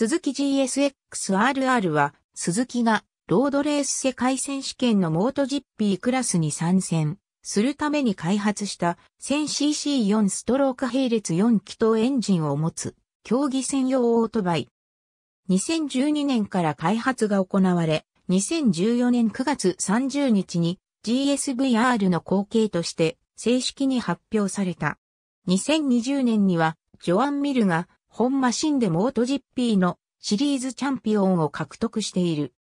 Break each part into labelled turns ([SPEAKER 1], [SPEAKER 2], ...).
[SPEAKER 1] 鈴木 GSX-RR は、鈴木がロードレース世界選手権のモート GP クラスに参戦するために開発した 1000cc4 ストローク並列4気筒エンジンを持つ競技専用オートバイ。2012年から開発が行われ、2014年9月30日に GSVR の後継として正式に発表された。2020年にはジョアン・ミルが本マシンでモート GP のシリーズチャンピオンを獲得している。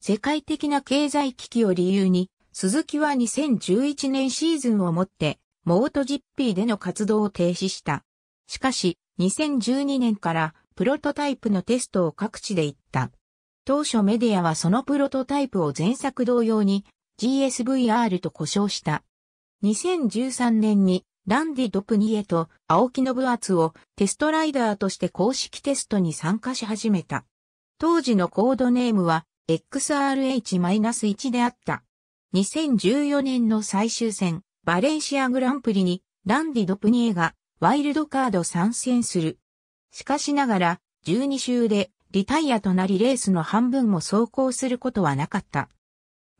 [SPEAKER 1] 世界的な経済危機を理由に、鈴木は2011年シーズンをもって、モート GP での活動を停止した。しかし、2012年からプロトタイプのテストを各地で行った。当初メディアはそのプロトタイプを前作同様に GSVR と呼称した。2013年にランディ・ドプニエと青木信厚をテストライダーとして公式テストに参加し始めた。当時のコードネームは XRH-1 であった。2014年の最終戦、バレンシアグランプリにランディ・ドプニエがワイルドカード参戦する。しかしながら、12周でリタイアとなりレースの半分も走行することはなかった。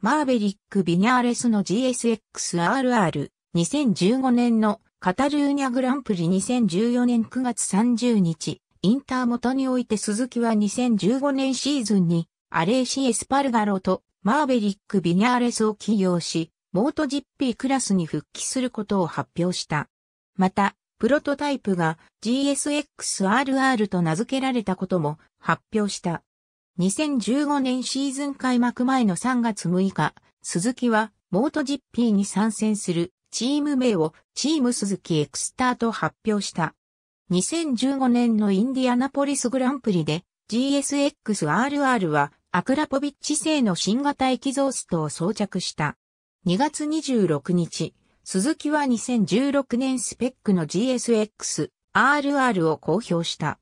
[SPEAKER 1] マーベリック・ビニャーレスの GSXRR 2015年のカタルーニャグランプリ2014年9月30日、インター元において鈴木は2015年シーズンにアレーシ・エスパルガロとマーベリック・ビニャーレスを起用し、モートジッピークラスに復帰することを発表した。また、プロトタイプが GSX-RR と名付けられたことも発表した。2015年シーズン開幕前の3月6日、鈴木はモートジッピーに参戦するチーム名をチーム鈴木エクスターと発表した。2015年のインディアナポリスグランプリで GSX-RR はアクラポビッチ製の新型エキゾーストを装着した。2月26日、鈴木は2016年スペックの GSX-RR を公表した。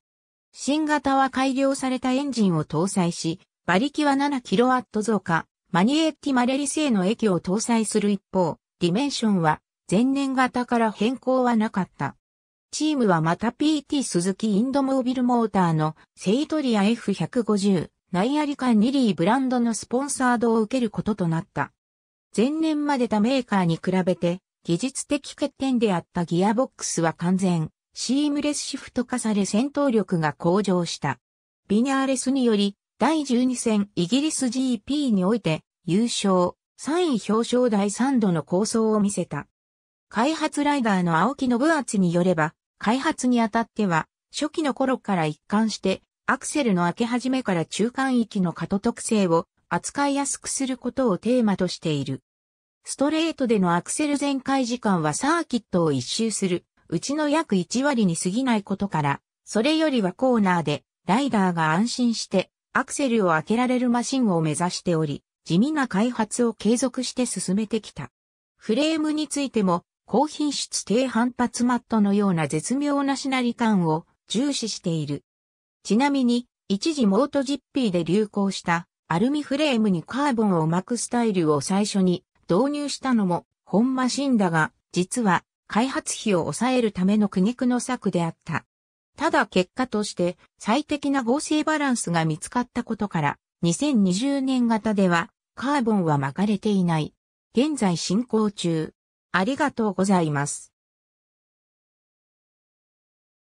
[SPEAKER 1] 新型は改良されたエンジンを搭載し、馬力は 7kW 増加、マニエッティマレリ製の液を搭載する一方、ディメンションは前年型から変更はなかった。チームはまた PT 鈴木インドモービルモーターのセイトリア F150 ナイアリカニリーブランドのスポンサードを受けることとなった。前年までたメーカーに比べて技術的欠点であったギアボックスは完全シームレスシフト化され戦闘力が向上した。ビニャーレスにより第12戦イギリス GP において優勝3位表彰台3度の構想を見せた。開発ライダーの青木信厚によれば、開発にあたっては、初期の頃から一貫して、アクセルの開け始めから中間域の過渡特性を扱いやすくすることをテーマとしている。ストレートでのアクセル全開時間はサーキットを一周する、うちの約1割に過ぎないことから、それよりはコーナーで、ライダーが安心して、アクセルを開けられるマシンを目指しており、地味な開発を継続して進めてきた。フレームについても、高品質低反発マットのような絶妙なしなり感を重視している。ちなみに、一時モートジッピーで流行したアルミフレームにカーボンを巻くスタイルを最初に導入したのも本マシンだが、実は開発費を抑えるための苦肉の策であった。ただ結果として最適な合成バランスが見つかったことから2020年型ではカーボンは巻かれていない。現在進行中。ありがとうございます。